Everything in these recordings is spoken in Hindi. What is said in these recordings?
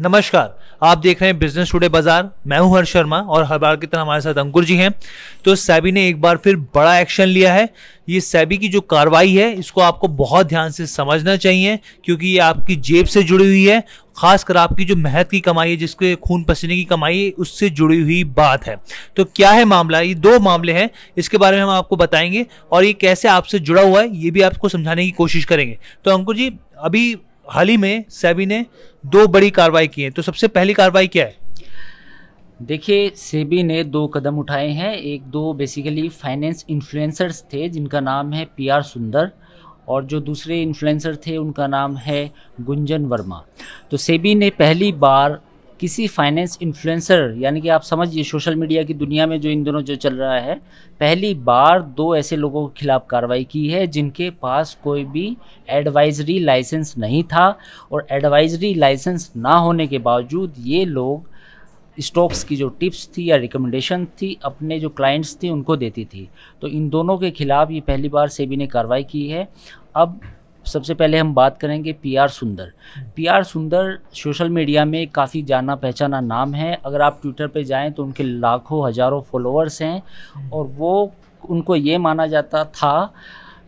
नमस्कार आप देख रहे हैं बिजनेस टुडे बाजार मैं हूं हर्ष शर्मा और हर बार की तरह हमारे साथ अंकुर जी हैं तो सैबी ने एक बार फिर बड़ा एक्शन लिया है ये सैबी की जो कार्रवाई है इसको आपको बहुत ध्यान से समझना चाहिए क्योंकि ये आपकी जेब से जुड़ी हुई है खासकर आपकी जो मेहनत की कमाई है जिसके खून पसीने की कमाई है उससे जुड़ी हुई बात है तो क्या है मामला ये दो मामले हैं इसके बारे में हम आपको बताएंगे और ये कैसे आपसे जुड़ा हुआ है ये भी आपको समझाने की कोशिश करेंगे तो अंकुर जी अभी हाल ही में सेबी ने दो बड़ी कार्रवाई की है तो सबसे पहली कार्रवाई क्या है देखिए सेबी ने दो कदम उठाए हैं एक दो बेसिकली फाइनेंस इन्फ्लुएंसर्स थे जिनका नाम है पीआर सुंदर और जो दूसरे इन्फ्लुएंसर थे उनका नाम है गुंजन वर्मा तो सेबी ने पहली बार किसी फाइनेंस इन्फ्लुएंसर यानी कि आप समझिए सोशल मीडिया की दुनिया में जो इन दोनों जो चल रहा है पहली बार दो ऐसे लोगों के खिलाफ कार्रवाई की है जिनके पास कोई भी एडवाइजरी लाइसेंस नहीं था और एडवाइजरी लाइसेंस ना होने के बावजूद ये लोग स्टॉक्स की जो टिप्स थी या रिकमेंडेशन थी अपने जो क्लाइंट्स थी उनको देती थी तो इन दोनों के खिलाफ ये पहली बार सेबी ने कार्रवाई की है अब सबसे पहले हम बात करेंगे पीआर सुंदर पीआर सुंदर सोशल मीडिया में काफ़ी जाना पहचाना नाम है अगर आप ट्विटर पे जाएं तो उनके लाखों हज़ारों फॉलोअर्स हैं और वो उनको ये माना जाता था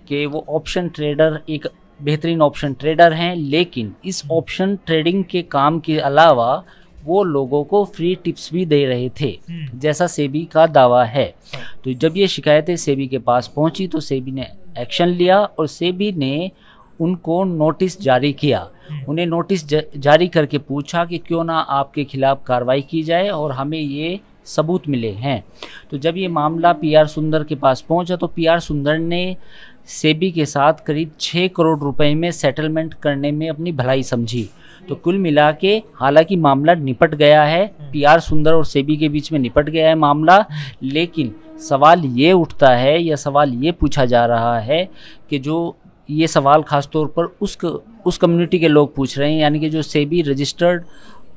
कि वो ऑप्शन ट्रेडर एक बेहतरीन ऑप्शन ट्रेडर हैं लेकिन इस ऑप्शन ट्रेडिंग के काम के अलावा वो लोगों को फ्री टिप्स भी दे रहे थे हम्म। जैसा सेबी का दावा है हाँ। तो जब ये शिकायतें सेबी के पास पहुंची तो सेबी ने एक्शन लिया और सेबी ने उनको नोटिस जारी किया हम्म। उन्हें नोटिस जारी करके पूछा कि क्यों ना आपके खिलाफ़ कार्रवाई की जाए और हमें ये सबूत मिले हैं तो जब ये मामला पीआर सुंदर के पास पहुंचा तो पीआर सुंदर ने सेबी के साथ करीब छः करोड़ रुपए में सेटलमेंट करने में अपनी भलाई समझी तो कुल मिला के हालांकि मामला निपट गया है हम्म। पीआर सुंदर और सेबी के बीच में निपट गया है मामला लेकिन सवाल ये उठता है या सवाल ये पूछा जा रहा है कि जो ये सवाल ख़ास तौर पर उस उस कम्युनिटी के लोग पूछ रहे हैं यानी कि जो सेबी रजिस्टर्ड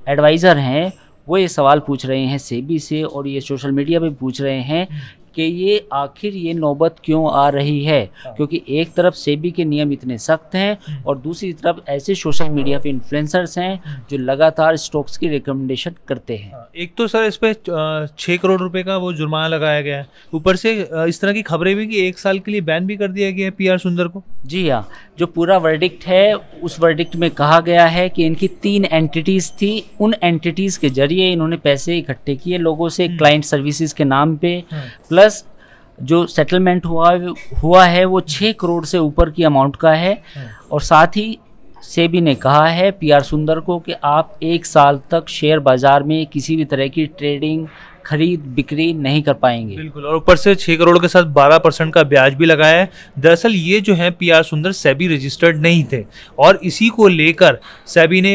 एडवाइज़र हैं वो ये सवाल पूछ रहे हैं सेबी से और ये सोशल मीडिया पे पूछ रहे हैं कि ये आखिर ये नौबत क्यों आ रही है हाँ। क्योंकि एक तरफ सेबी के नियम इतने सख्त हैं हम्म। और दूसरी तरफ ऐसे सोशल मीडिया पे इन्फ्लुएंसर्स हैं हम्म। जो लगातार स्टॉक्स की रिकमेंडेशन करते हैं हाँ, एक तो सर इस पर छः करोड़ रुपए का वो जुर्माना लगाया गया है ऊपर से इस तरह की खबरें भी कि एक साल के लिए बैन भी कर दिया गया है पी सुंदर को जी हाँ जो पूरा वर्डिक्ट है उस वर्डिक्ट में कहा गया है कि इनकी तीन एंटिटीज़ थी उन एंटिटीज़ के जरिए इन्होंने पैसे इकट्ठे किए लोगों से क्लाइंट हम्म। सर्विसेज के नाम पे प्लस हाँ। प्लस जो सेटलमेंट हुआ हुआ है वो छः करोड़ से ऊपर की अमाउंट का है हम्म। और साथ ही सेबी ने कहा है पीआर सुंदर को कि आप एक साल तक शेयर बाज़ार में किसी भी तरह की ट्रेडिंग खरीद बिक्री नहीं कर पाएंगे बिल्कुल और ऊपर से छह करोड़ के साथ बारह परसेंट का ब्याज भी लगाया है दरअसल ये जो है पी आर सुंदर सेबी रजिस्टर्ड नहीं थे और इसी को लेकर सेबी ने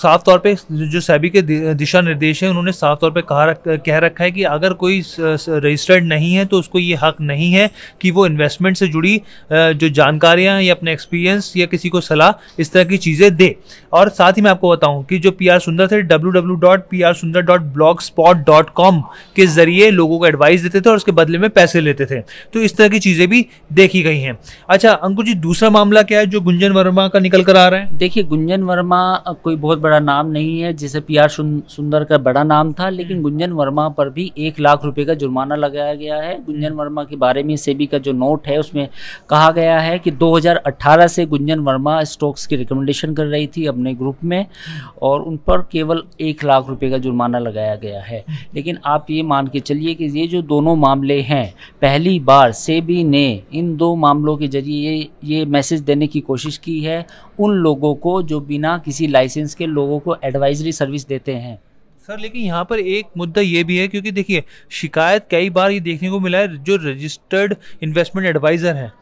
साफ तौर पे जो सेबी के दिशा निर्देश हैं उन्होंने साफ तौर पे कहा रख, कह रखा है कि अगर कोई रजिस्टर्ड नहीं है तो उसको ये हक नहीं है कि वो इन्वेस्टमेंट से जुड़ी जो जानकारियाँ या अपने एक्सपीरियंस या किसी को सलाह इस तरह की चीज़ें दे और साथ ही मैं आपको बताऊँ कि जो पी आर सुंदर थे W W dot P R Sundar dot blogspot dot com form के जरिए लोगों को एडवाइस देते थे और उसके बदले में पैसे लेते थे तो इस तरह की चीज़ें भी देखी गई हैं अच्छा अंकुर जी दूसरा मामला क्या है जो गुंजन वर्मा का निकल कर आ रहा है देखिए गुंजन वर्मा कोई बहुत बड़ा नाम नहीं है जैसे पी आर सुंदर का बड़ा नाम था लेकिन गुंजन वर्मा पर भी एक लाख रुपये का जुर्माना लगाया गया है गुंजन वर्मा के बारे में सेबी का जो नोट है उसमें कहा गया है कि दो से गुंजन वर्मा स्टॉक्स की रिकमेंडेशन कर रही थी अपने ग्रुप में और उन पर केवल एक लाख रुपए का जुर्माना लगाया गया है लेकिन आप ये मान के चलिए कि ये जो दोनों मामले हैं पहली बार सेबी ने इन दो मामलों के जरिए ये ये मैसेज देने की कोशिश की है उन लोगों को जो बिना किसी लाइसेंस के लोगों को एडवाइजरी सर्विस देते हैं सर लेकिन यहाँ पर एक मुद्दा ये भी है क्योंकि देखिए शिकायत कई बार ये देखने को मिला है जो रजिस्टर्ड इन्वेस्टमेंट एडवाइज़र हैं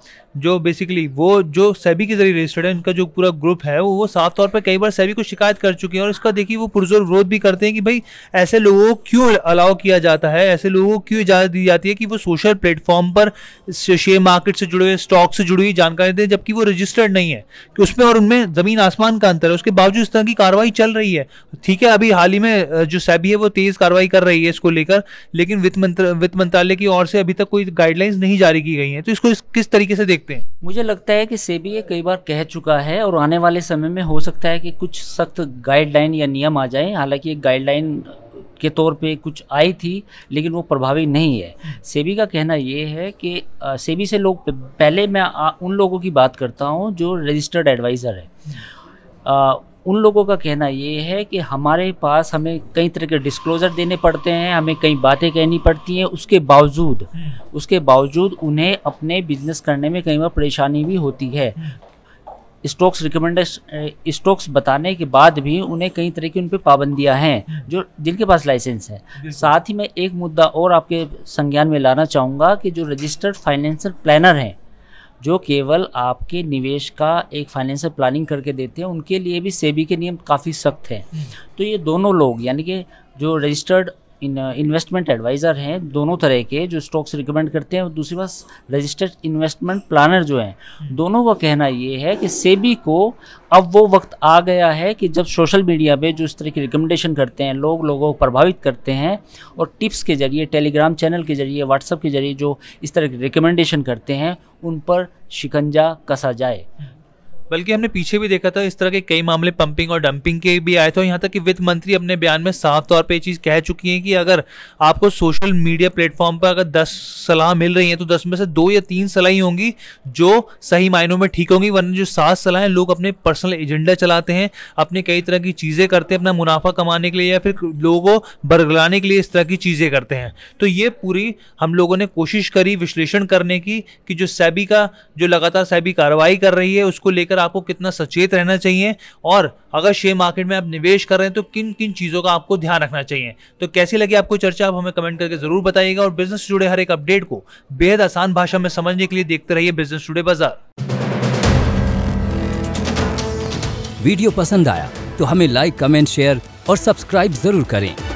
जो बेसिकली वो जो सेबी के जरिए रजिस्टर्ड है उनका जो पूरा ग्रुप है वो वो साफ तौर पर कई बार सेबी को शिकायत कर चुके हैं और इसका देखिए वो पुरजोर विरोध भी करते हैं कि भाई ऐसे लोगों को क्यों अलाउ किया जाता है ऐसे लोगों को क्यों इजाज़त दी जाती है कि वो सोशल प्लेटफॉर्म पर शेयर मार्केट से जुड़े हुए स्टॉक से जुड़ी हुई जानकारी दें जबकि वो रजिस्टर्ड नहीं है कि उसमें और उनमें ज़मीन आसमान का अंतर है उसके बावजूद इस तरह की कार्रवाई चल रही है ठीक है अभी हाल ही में जो सेबी है वो तेज़ कार्रवाई कर रही है इसको लेकर लेकिन वित्त मंत्र वित्त मंत्रालय की ओर से अभी तक कोई गाइडलाइंस नहीं जारी की गई है तो इसको किस तरीके से देख देखते हैं मुझे लगता है कि सेबी ये कई बार कह चुका है और आने वाले समय में हो सकता है कि कुछ सख्त गाइडलाइन या नियम आ जाए हालांकि एक गाइडलाइन के तौर पे कुछ आई थी लेकिन वो प्रभावी नहीं है सेबी का कहना ये है कि सेबी से लोग पहले मैं उन लोगों की बात करता हूँ जो रजिस्टर्ड एडवाइज़र है उन लोगों का कहना ये है कि हमारे पास हमें कई तरह के डिस्क्लोज़र देने पड़ते हैं हमें कई बातें कहनी पड़ती हैं उसके बावजूद हम्म। उसके बावजूद उन्हें अपने बिजनेस करने में कई बार परेशानी भी होती है स्टॉक्स रिकमेंडेशन स्टॉक्स बताने के बाद भी उन्हें कई तरह की उन पर पाबंदियाँ हैं हम्म। जो जिनके पास लाइसेंस है साथ ही मैं एक मुद्दा और आपके संज्ञान में लाना चाहूँगा कि जो रजिस्टर्ड फाइनेंशियल प्लानर हैं जो केवल आपके निवेश का एक फाइनेंशियल प्लानिंग करके देते हैं उनके लिए भी सेबी के नियम काफ़ी सख्त हैं हम्म। तो ये दोनों लोग यानी कि जो रजिस्टर्ड इन्वेस्टमेंट एडवाइज़र हैं दोनों तरह के जो स्टॉक्स रिकमेंड करते हैं और दूसरी बात रजिस्टर्ड इन्वेस्टमेंट प्लानर जो हैं हम्म। दोनों का कहना ये है कि सेबी को अब वो वक्त आ गया है कि जब सोशल मीडिया पे जो इस तरह की रिकमेंडेशन करते हैं लोग लोगों को प्रभावित करते हैं और टिप्स के जरिए टेलीग्राम चैनल के जरिए व्हाट्सअप के जरिए जो इस तरह की रिकमेंडेशन करते हैं उन पर शिकंजा कसा जाए हम्म। बल्कि हमने पीछे भी देखा था इस तरह के कई मामले पंपिंग और डंपिंग के भी आए थे यहाँ तक कि वित्त मंत्री अपने बयान में साफ तौर पर ये चीज़ कह चुकी हैं कि अगर आपको सोशल मीडिया प्लेटफॉर्म पर अगर दस सलाह मिल रही है तो दस में से दो या तीन सलाह ही होंगी जो सही मायनों में ठीक होंगी वरना जो सात सलाहें लोग अपने पर्सनल एजेंडा चलाते हैं अपने कई तरह की चीज़ें करते हैं अपना मुनाफा कमाने के लिए या फिर लोगों को बरगलाने के लिए इस तरह की चीज़ें करते हैं तो ये पूरी हम लोगों ने कोशिश करी विश्लेषण करने की कि जो सैबी का जो लगातार सैबी कार्रवाई कर रही है उसको लेकर आपको कितना सचेत रहना चाहिए और अगर शेयर मार्केट में आप निवेश कर रहे हैं तो किन किन चीज़ों का आपको ध्यान रखना चाहिए तो कैसी लगी आपको चर्चा आप हमें कमेंट करके जरूर बताइएगा और बिजनेस जुड़े हर एक अपडेट को बेहद आसान भाषा में समझने के लिए देखते रहिए बिजनेस जुड़े बाजार वीडियो पसंद आया तो हमें लाइक कमेंट शेयर और सब्सक्राइब जरूर करें